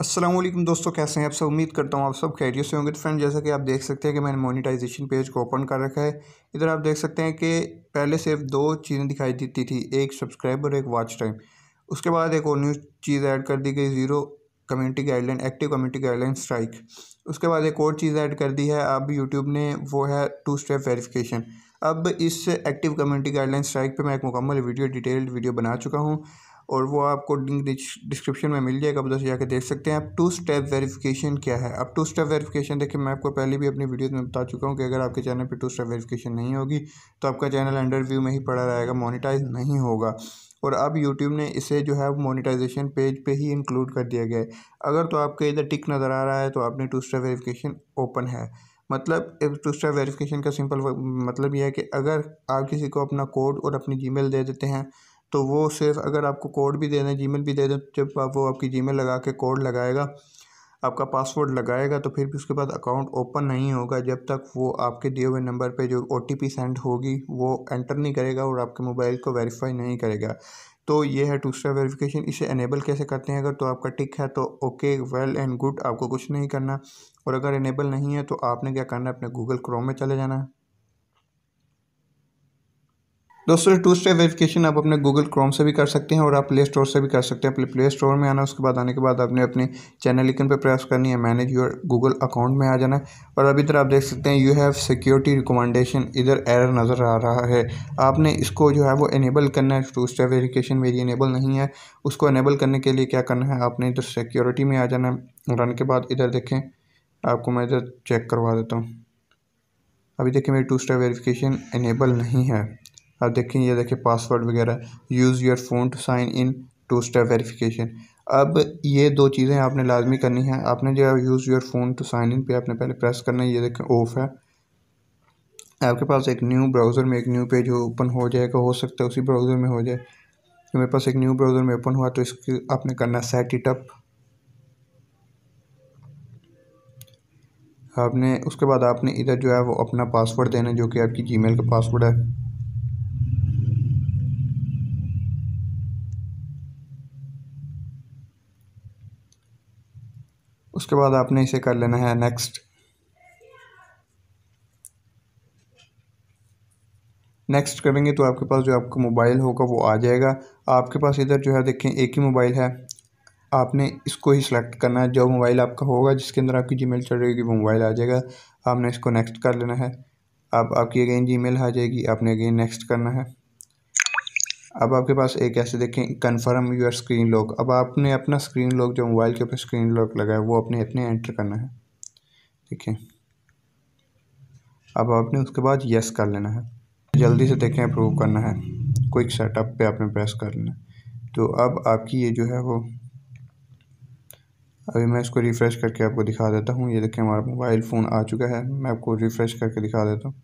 असलम दोस्तों कैसे हैं आप सब उम्मीद करता हूँ आप सब खैरियत से होंगे तो फ्रेंड जैसा कि आप देख सकते हैं कि मैंने मोनेटाइजेशन पेज को ओपन कर रखा है इधर आप देख सकते हैं कि पहले सिर्फ दो चीज़ें दिखाई देती थी एक सब्सक्राइब और एक वॉच टाइम उसके बाद एक और न्यू चीज़ ऐड कर दी गई zero community guideline active community guideline strike उसके बाद एक और चीज़ ऐड कर दी है अब यूट्यूब ने वो है टू स्टेप वेरीफिकेशन अब इस एक्टिव कम्युनिटी गाइडलाइन स्ट्राइक पर मैं एक मुकम्मल वीडियो डिटेल्ड वीडियो बना चुका हूँ और वो आपको लिंक डिस्क्रिप्शन में मिल जाएगा आप उधर से जाकर देख सकते हैं अब टू स्टेप वेरिफिकेशन क्या है अब टू स्टेप वेरिफिकेशन देखिए मैं आपको पहले भी अपनी वीडियोस में बता चुका हूँ कि अगर आपके चैनल पर टू स्टेप वेरिफिकेशन नहीं होगी तो आपका चैनल अंडर व्यू में ही पड़ा रहेगा मोनिटाइज नहीं होगा और अब यूट्यूब ने इसे जो है मोनिटाइजेशन पेज पे ही इंक्लूड कर दिया गया है अगर तो आपके इधर टिक नज़र आ रहा है तो आपने टू स्टेप वेरिफिकेशन ओपन है मतलब टू स्टेप वेरिफिकेशन का सिंपल मतलब यह है कि अगर आप किसी को अपना कोड और अपनी जीमेल दे देते हैं तो वो सिर्फ अगर आपको कोड भी दे दें जी भी दे दें जब आप वो आपकी जी लगा के कोड लगाएगा आपका पासवर्ड लगाएगा तो फिर भी उसके बाद अकाउंट ओपन नहीं होगा जब तक वो आपके दिए हुए नंबर पे जो ओ सेंड होगी वो एंटर नहीं करेगा और आपके मोबाइल को वेरीफाई नहीं करेगा तो ये है टू स्टार वेरीफिकेशन इसे इनेबल कैसे करते हैं अगर तो आपका टिक है तो ओके वेल एंड गुड आपको कुछ नहीं करना और अगर इनेबल नहीं है तो आपने क्या करना है अपने गूगल क्रोम में चले जाना है दोस्तों टू स्टेप वेरिफिकेशन आप अपने गूगल क्रोम से भी कर सकते हैं और आप प्ले स्टोर से भी कर सकते हैं अपने प्ले स्टोर में आना उसके बाद आने के बाद आपने अपने चैनल लिखन पर प्रेस करनी है मैनेज योर गूगल अकाउंट में आ जाना है और अभी तरह आप देख सकते हैं यू हैव सिक्योरिटी रिकमेंडेशन इधर एरर नज़र आ रहा है आपने इसको जो है वो इनेबल करना है टू स्टेप वेरीफिकेशन मेरी इनेबल नहीं है उसको इनेबल करने के लिए क्या करना है आपने इधर सिक्योरिटी में आ जाना है और आने के बाद इधर देखें आपको मैं इधर चेक करवा देता हूँ अभी देखिए मेरी टू स्टेप वेरीफिकेशन इनेबल नहीं है आप देखें ये देखें पासवर्ड वगैरह use your phone to sign in two step verification अब ये दो चीज़ें आपने लाजमी करनी है आपने जो है use your phone to sign in पे आपने पहले प्रेस करना है ये देखें ऑफ़ है आपके पास एक न्यू ब्राउज़र में एक न्यू पेज ओपन हो जाएगा हो सकता है उसी ब्राउज़र में हो जाए तो मेरे पास एक न्यू ब्राउज़र में ओपन हुआ तो इसके आपने करना सेट इट अप आपने उसके बाद आपने इधर जो है वो अपना पासवर्ड देना जो कि आपकी जीमेल का पासवर्ड है उसके बाद आपने इसे कर लेना है नेक्स्ट नेक्स्ट करेंगे तो आपके पास जो आपका मोबाइल होगा वो आ जाएगा आपके पास इधर जो है देखें एक ही मोबाइल है आपने इसको ही सिलेक्ट करना है जो मोबाइल आपका होगा जिसके अंदर आपकी जीमेल चल रही होगी वो मोबाइल आ जाएगा आपने इसको नेक्स्ट कर लेना है अब आपकी अगेन जीमेल आ जाएगी आपने अगेन नेक्स्ट करना है अब आपके पास एक ऐसे देखें कन्फर्म यूर स्क्रीन लॉक अब आपने अपना स्क्रीन लॉक जो मोबाइल के ऊपर स्क्रीन लॉक लगा है वो अपने अपने एंटर करना है देखें अब आपने उसके बाद यस कर लेना है जल्दी से देखें अप्रूव करना है क्विक सेटअप पे आपने प्रेस कर लेना है तो अब आपकी ये जो है वो अभी मैं इसको रिफ़्रेश करके आपको दिखा देता हूँ ये देखें हमारा मोबाइल फ़ोन आ चुका है मैं आपको रिफ़्रेश करके दिखा देता हूँ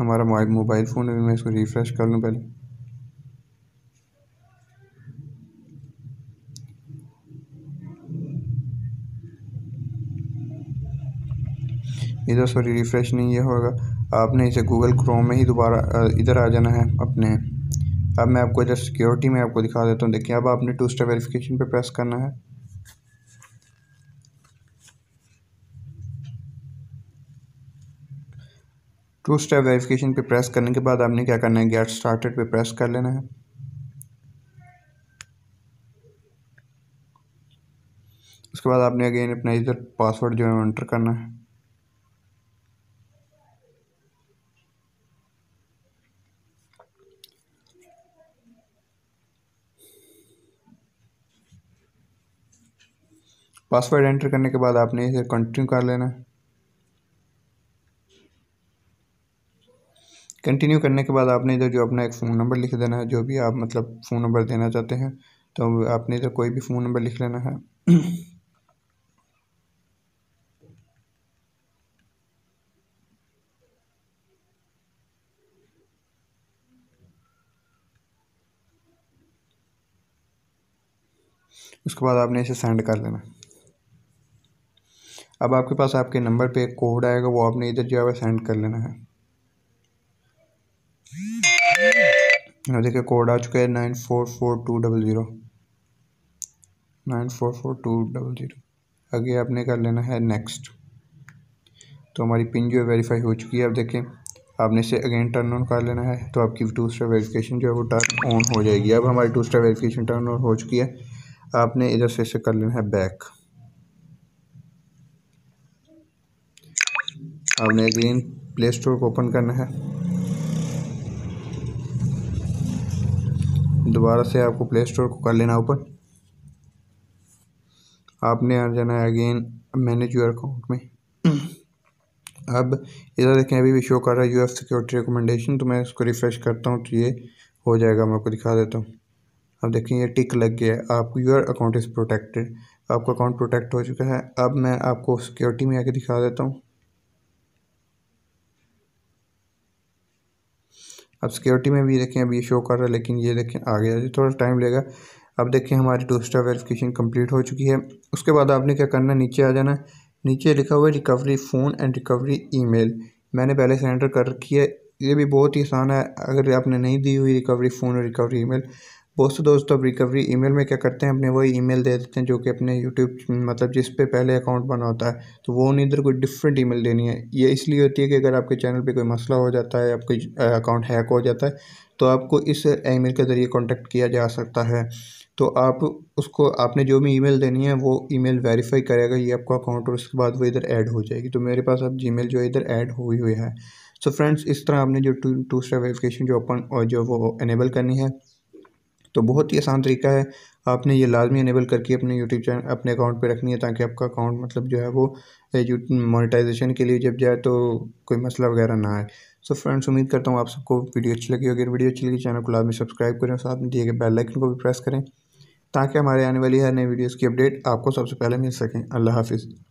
हमारा मोबाइल फ़ोन है मैं इसको रिफ़्रेश कर लूँ पहले इधर सॉरी तो रिफ़्रेश नहीं ये होगा आपने इसे गूगल क्रोम में ही दोबारा इधर आ जाना है अपने अब मैं आपको इधर सिक्योरिटी में आपको दिखा देता हूँ देखिए अब आपने टू स्टेप वेरिफिकेशन पे प्रेस करना है टू स्टेप वेरिफिकेशन पे प्रेस करने के बाद आपने क्या करना है गेट स्टार्टेड पे प्रेस कर लेना है उसके बाद आपने अगेन अपना इधर पासवर्ड जो है एंटर करना है पासवर्ड एंटर करने के बाद आपने इसे कंटिन्यू कर लेना है कंटिन्यू करने के बाद आपने इधर जो अपना एक फ़ोन नंबर लिख देना है जो भी आप मतलब फ़ोन नंबर देना चाहते हैं तो आपने इधर कोई भी फ़ोन नंबर लिख लेना है उसके बाद आपने इसे सेंड कर लेना अब आपके पास आपके नंबर पे एक कोड आएगा वो आपने इधर जो है सेंड कर लेना है और हाँ, देखिए कोड आ चुका है nine four four two double zero nine four four two double zero आगे आपने कर लेना है नेक्स्ट तो हमारी पिन जो है वेरीफाई हो चुकी है अब देखें आपने इसे अगेन टर्न ऑन कर लेना है तो आपकी टू स्टार वेरिफिकेशन जो है वो टर्न ऑन हो जाएगी अब हमारी two star verification turn on हो चुकी है आपने इधर से इसे कर लेना है बैक आपने अगेन प्ले स्टोर को ओपन करना है दोबारा से आपको प्ले स्टोर को कर लेना ऊपर आपने आ जाना है अगेन मैनेज योर अकाउंट में अब इधर देखें अभी भी शो कर रहा है यू एफ सिक्योरिटी रिकमेंडेशन तो मैं इसको रिफ़्रेश करता हूँ तो ये हो जाएगा मैं आपको दिखा देता हूँ अब देखें ये टिक लग गया है आप योर अकाउंट इज़ प्रोटेक्टेड आपका अकाउंट प्रोटेक्ट हो चुका है अब मैं आपको सिक्योरिटी में आके दिखा देता हूँ अब सिक्योरिटी में भी देखें अब ये शो कर रहा है लेकिन ये देखें आ गया जी थोड़ा टाइम लेगा अब देखें हमारी टू स्टार वेरिफिकेशन कंप्लीट हो चुकी है उसके बाद आपने क्या करना है नीचे आ जाना नीचे लिखा हुआ है recovery phone and recovery email मैंने पहले से एंटर कर रखी है ये भी बहुत ही आसान है अगर आपने नहीं दी हुई रिकवरी फ़ोन और रिकवरी ईमेल बहुत तो से दोस्त अब रिकवरी ईमेल में क्या करते हैं अपने वही ईमेल दे देते हैं जो कि अपने यूट्यूब मतलब जिस पे पहले अकाउंट बना होता है तो वो उन्हें इधर कोई डिफरेंट ईमेल देनी है ये इसलिए होती है कि अगर आपके चैनल पे कोई मसला हो जाता है आपके अकाउंट हैक हो जाता है तो आपको इस ई के ज़रिए कॉन्टैक्ट किया जा सकता है तो आप उसको आपने जो भी ई देनी है वो मेल वेरीफाई करेगा ये आपका अकाउंट और उसके बाद वो इधर ऐड हो जाएगी तो मेरे पास अब जी जो इधर ऐड हुई हुई है सो so फ्रेंड्स इस तरह आपने जो टू टू स्टेप वेरीफिकेशन जो ओपन और जो वो इनेबल करनी है तो बहुत ही आसान तरीका है आपने ये लाजमी इनेबल करके अपने यूट्यूब चैनल अपने अकाउंट पे रखनी है ताकि आपका अकाउंट मतलब जो है वो मोनेटाइजेशन के लिए जब जाए तो कोई मसला वगैरह ना आए सो फ्रेंड्स उम्मीद करता हूँ आप सबको वीडियो अच्छी लगी अगर वीडियो अच्छी लगी चैनल को लाजमी सब्सक्राइब करें साथ में दिए गए बेल आइकन को भी प्रेस करें ताकि हमारे आने वाली हर नई वीडियोज़ की अपडेट आपको सबसे पहले मिल सकें अल्लाह हाफिज़